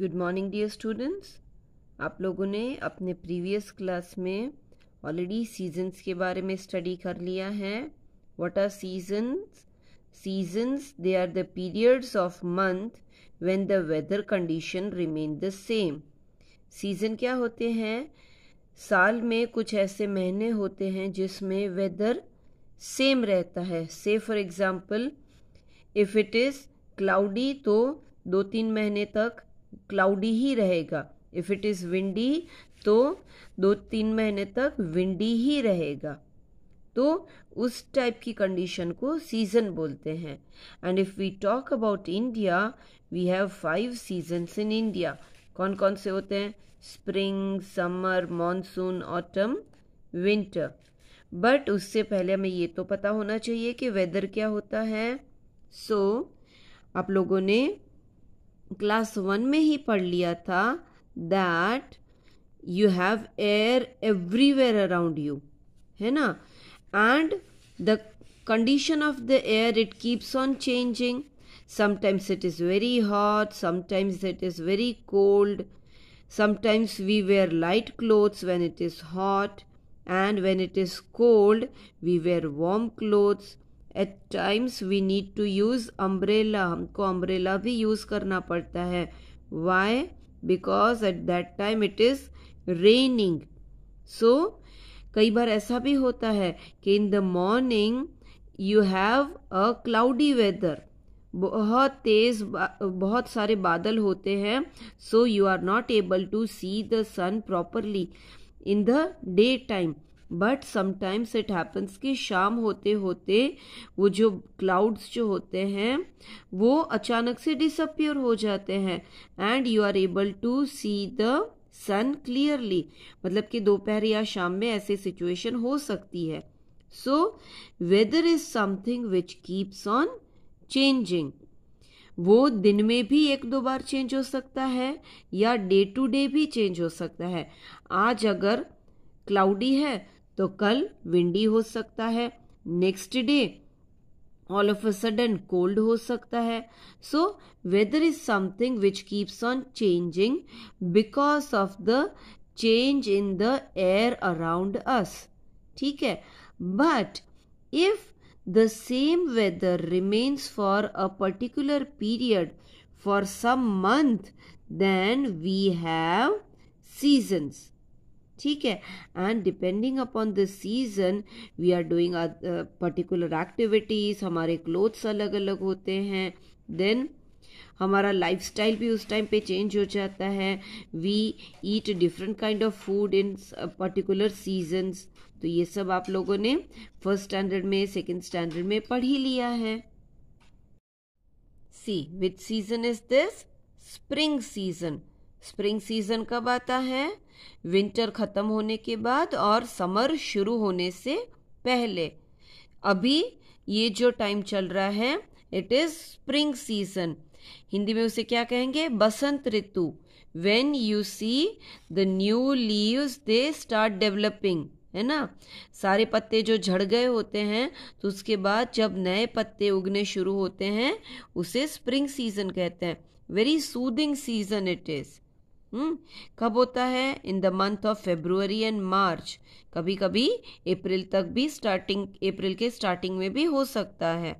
good morning dear students आप लोगों ने अपने प्रीवियस क्लास में ऑलरेडी सीजन्स के बारे में स्टडी कर लिया है what are seasons seasons they are the periods of month when the weather condition remain the same season क्या होते हैं साल में कुछ ऐसे महीने होते हैं जिसमें वेदर सेम रहता है say for example if it is cloudy तो दो तीन महीने तक क्लाउडी ही रहेगा इफ इट इज़ विंडी तो दो तीन महीने तक विंडी ही रहेगा तो उस टाइप की कंडीशन को सीज़न बोलते हैं and if we talk about India we have five seasons in India कौन कौन से होते हैं spring summer monsoon autumn winter but उससे पहले हमें ये तो पता होना चाहिए कि वेदर क्या होता है सो so, आप लोगों ने क्लास वन में ही पढ़ लिया था that you have air everywhere around you है ना and the condition of the air it keeps on changing sometimes it is very hot sometimes it is very cold sometimes we wear light clothes when it is hot and when it is cold we wear warm clothes at times we need to use umbrella हमको umbrella भी use करना पड़ता है why because at that time it is raining so कई बार ऐसा भी होता है कि in the morning you have a cloudy weather बहुत तेज बहुत सारे बादल होते हैं so you are not able to see the sun properly in the day time but sometimes it happens कि शाम होते होते वो जो क्लाउड्स जो होते हैं वो अचानक से डिसअपियर हो जाते हैं and you are able to see the sun clearly मतलब कि दोपहर या शाम में ऐसी सिचुएशन हो सकती है so weather is something which keeps on changing वो दिन में भी एक दो बार चेंज हो सकता है या डे टू डे भी चेंज हो सकता है आज अगर क्लाउडी है तो कल विंडी हो सकता है next day all of a sudden cold हो सकता है so weather is something which keeps on changing because of the change in the air around us ठीक है but if the same weather remains for a particular period for some month then we have seasons ठीक है and depending upon the season we are doing particular activities हमारे clothes अलग अलग होते हैं then हमारा लाइफस्टाइल भी उस टाइम पे चेंज हो जाता है we eat different kind of food in particular seasons तो ये सब आप लोगों ने फर्स्ट स्टैंडर्ड में सेकंड स्टैंडर्ड में पढ़ ही लिया है see which season is this spring season spring season कब आता है विंटर ख़त्म होने के बाद और समर शुरू होने से पहले अभी ये जो टाइम चल रहा है it is spring season Hindi में उसे क्या कहेंगे बसंत ऋतु when you see the new leaves they start developing है ना सारे पत्ते जो झड़ गए होते हैं तो उसके बाद जब नए पत्ते उगने शुरू होते हैं उसे स्प्रिंग सीजन कहते हैं very soothing season it is hmm, कब होता है in the month of February and March कभी कभी अप्रैल तक भी स्टार्टिंग अप्रैल के स्टार्टिंग में भी हो सकता है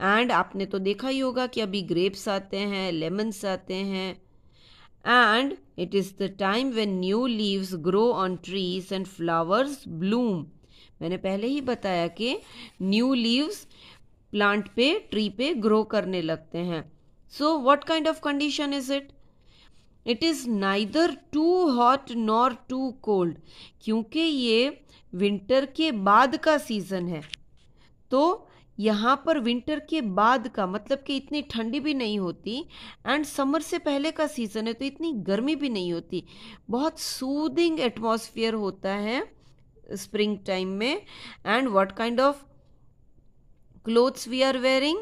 एंड आपने तो देखा ही होगा कि अभी ग्रेप्स आते हैं लेमन्स आते हैं and it is the time when new leaves grow on trees and flowers bloom मैंने पहले ही बताया कि न्यू लीव्स प्लांट पे ट्री पे ग्रो करने लगते हैं so what kind of condition is it it is neither too hot nor too cold क्योंकि ये विंटर के बाद का सीज़न है तो यहाँ पर विंटर के बाद का मतलब कि इतनी ठंडी भी नहीं होती एंड समर से पहले का सीज़न है तो इतनी गर्मी भी नहीं होती बहुत सूदिंग एटमॉस्फेयर होता है स्प्रिंग टाइम में and what kind of clothes we are wearing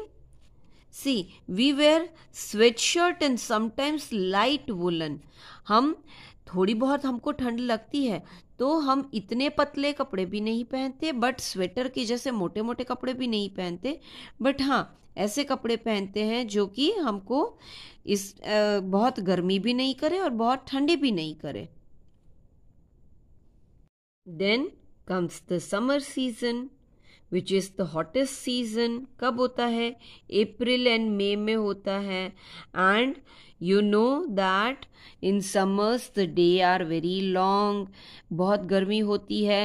see we wear sweatshirt and sometimes light woollen हम थोड़ी बहुत हमको ठंड लगती है तो हम इतने पतले कपड़े भी नहीं पहनते बट स्वेटर के जैसे मोटे मोटे कपड़े भी नहीं पहनते बट हाँ ऐसे कपड़े पहनते हैं जो कि हमको इस बहुत गर्मी भी नहीं करे और बहुत ठंडी भी नहीं करे then comes the summer season which is the hottest season कब होता है अप्रैल एंड मई में होता है and you know that in summers the day are very long बहुत गर्मी होती है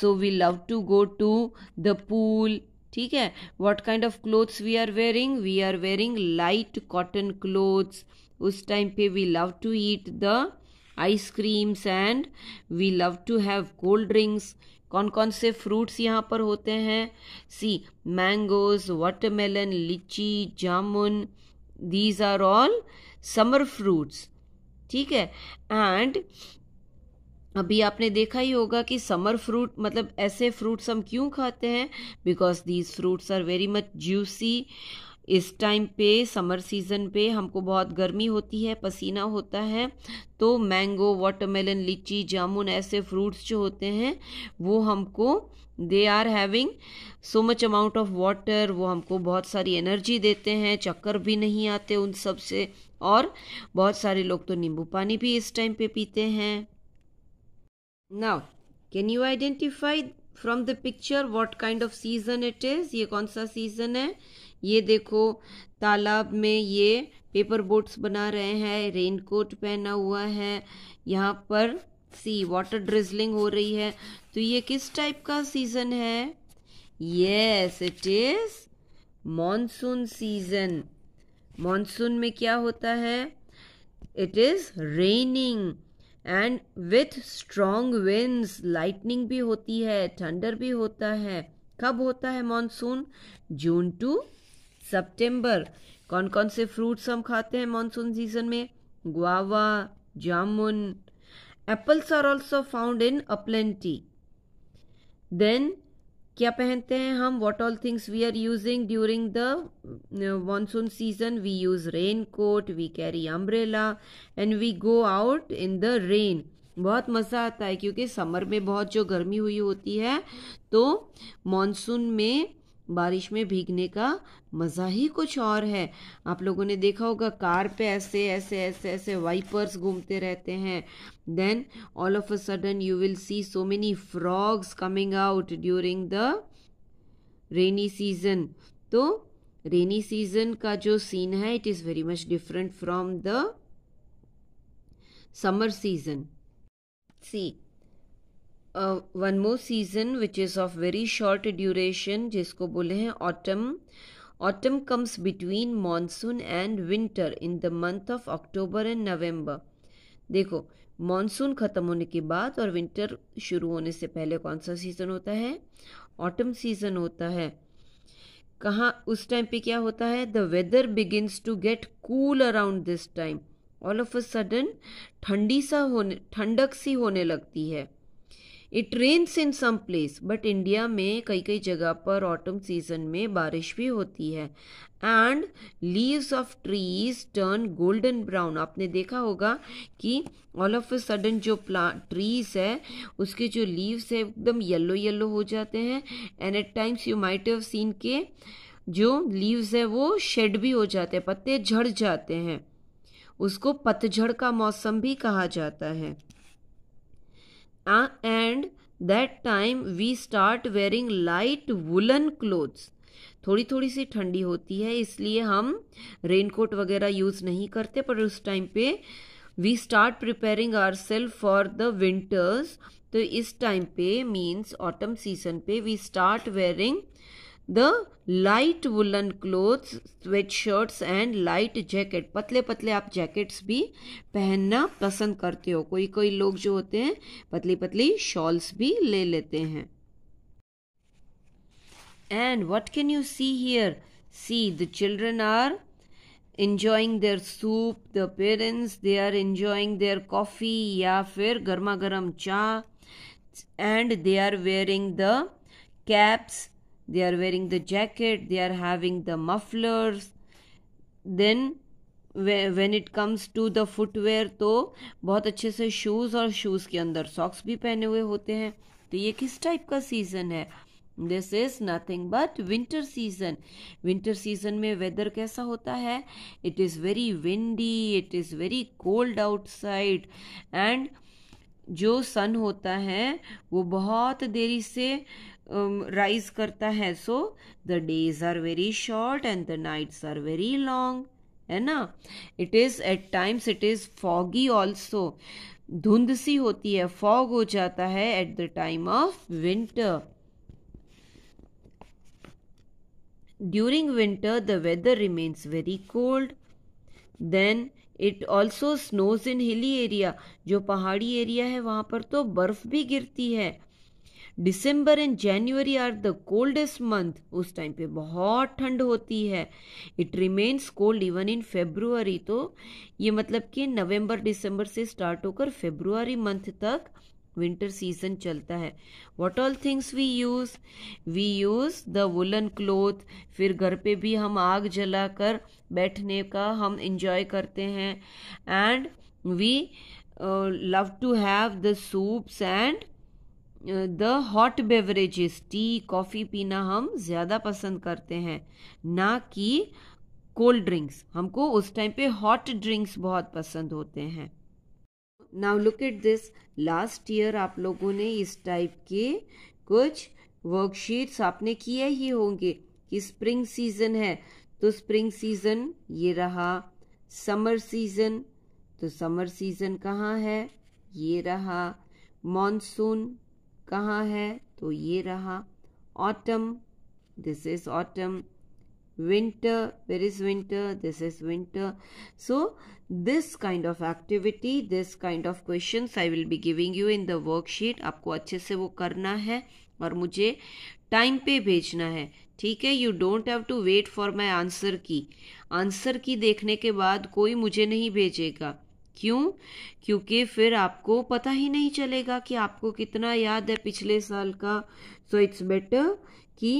so we love to go to the pool ठीक है what kind of clothes we are wearing we are wearing light cotton clothes उस time पे we love to eat the ice creams and we love to have cold drinks कौन कौन से fruits यहाँ पर होते हैं सी mangoes watermelon lychee jamun these are all summer fruits ठीक है एंड अभी आपने देखा ही होगा कि समर फ्रूट मतलब ऐसे फ्रूट्स हम क्यों खाते हैं because these fruits are very much juicy इस टाइम पे समर सीज़न पे हमको बहुत गर्मी होती है पसीना होता है तो मैंगो वाटरमेलन लीची जामुन ऐसे फ्रूट्स जो होते हैं वो हमको they are having so much amount of water वो हमको बहुत सारी एनर्जी देते हैं चक्कर भी नहीं आते उन सब से और बहुत सारे लोग तो नींबू पानी भी इस टाइम पे पीते हैं now can you identify from the picture what kind of season it is ये कौन सा सीज़न है ये देखो तालाब में ये पेपर बोट्स बना रहे हैं रेनकोट पहना हुआ है यहाँ पर सी वाटर ड्रिजलिंग हो रही है तो ये किस टाइप का सीजन है yes it is monsoon season monsoon में क्या होता है it is raining and with strong winds lightning भी होती है थंडर भी होता है कब होता है मॉनसून जून टू सितंबर कौन कौन से फ्रूट्स हम खाते हैं मानसून सीजन में guava jamun apples are also found in aplenty then क्या पहनते हैं हम what all things we are using during the monsoon season we use raincoat we carry umbrella and we go out in the rain बहुत मज़ा आता है क्योंकि summer में बहुत जो गर्मी हुई होती है तो मानसून में बारिश में भीगने का मज़ा ही कुछ और है आप लोगों ने देखा होगा कार पे ऐसे ऐसे ऐसे ऐसे वाइपर्स घूमते रहते हैं then all of a sudden you will see so many frogs coming out during the rainy season तो रेनी सीजन का जो सीन है it is very much different from the summer season see one more season which is of very short duration जिसको बोले हैं autumn autumn comes between monsoon and winter in the month of October and November देखो monsoon ख़त्म होने के बाद और winter शुरू होने से पहले कौन सा सीज़न होता है ऑटम सीज़न होता है कहाँ उस टाइम पे क्या होता है the weather begins to get cool around this time all of a sudden ठंडी सा होने ठंडक सी होने लगती है it rains in some place but India में कई कई जगह पर ऑटम सीजन में बारिश भी होती है and leaves of trees turn golden brown आपने देखा होगा कि ऑल ऑफ अ सडन जो प्ला ट्रीज है उसके जो लीव्स है एकदम येल्लो येल्लो हो जाते हैं and at times you might have seen के जो लीव्स है वो शेड भी हो जाते हैं पत्ते झड़ जाते हैं उसको पतझड़ का मौसम भी कहा जाता है that time we start wearing light woollen clothes थोड़ी थोड़ी सी ठंडी होती है इसलिए हम रेनकोट वगैरह यूज़ नहीं करते पर उस टाइम पे we start preparing our self for the winters तो इस टाइम पे मीन्स ऑटम सीजन पे we start wearing the light woollen clothes sweatshirts and light jacket पतले पतले आप जैकेट्स भी पहनना पसंद करते हो कोई कोई लोग जो होते हैं पतली पतली शॉल्स भी ले लेते हैं and what can you see here see the children are enjoying their soup the parents they are enjoying their coffee या फिर गर्मा गर्म चाय and they are wearing the caps they are wearing the jacket they are having the mufflers then when it comes to the footwear तो बहुत अच्छे से shoes और शूज़ के अंदर सॉक्स भी पहने हुए होते हैं तो ये किस टाइप का सीज़न है this is nothing but winter season winter season में वेदर कैसा होता है it is very windy it is very cold outside and जो सन होता है वो बहुत देरी से राइज करता है so the days are very short and the nights are very long है ना it is at times it is foggy also धुंध सी होती है फॉग हो जाता है at the time of winter during winter the weather remains very cold then it also snows in hilly area जो पहाड़ी एरिया है वहाँ पर तो बर्फ़ भी गिरती है December and January are the coldest month उस टाइम पे बहुत ठंड होती है it remains cold even in February तो ये मतलब कि नवंबर दिसंबर से स्टार्ट होकर फेब्रुवरी मंथ तक विंटर सीजन चलता है what all things we use we use the woollen cloth फिर घर पे भी हम आग जला कर बैठने का हम इंजॉय करते हैं and we love to have the soups and the hot beverages tea coffee पीना हम ज़्यादा पसंद करते हैं ना कि कोल्ड ड्रिंक्स हमको उस टाइम पे हॉट ड्रिंक्स बहुत पसंद होते हैं now look at this last year आप लोगों ने इस टाइप के कुछ वर्कशीट्स आपने किए ही होंगे कि स्प्रिंग सीजन है तो स्प्रिंग सीजन ये रहा समर सीजन तो समर सीजन कहाँ है ये रहा मॉनसून कहाँ है तो ये रहा autumn this is autumn winter where is winter this is winter so this kind of activity this kind of questions i will be giving you in the worksheet aapko acche se wo karna hai aur mujhe time pe bhejna hai theek hai you don't have to wait for my answer key answer key dekhne ke baad koi mujhe nahi bhejega क्यों क्योंकि फिर आपको पता ही नहीं चलेगा कि आपको कितना याद है पिछले साल का सो इट्स बेटर कि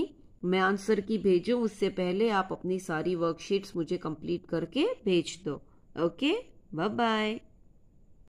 मैं आंसर की भेजूं उससे पहले आप अपनी सारी वर्कशीट्स मुझे कंप्लीट करके भेज दो ओके बाय बाय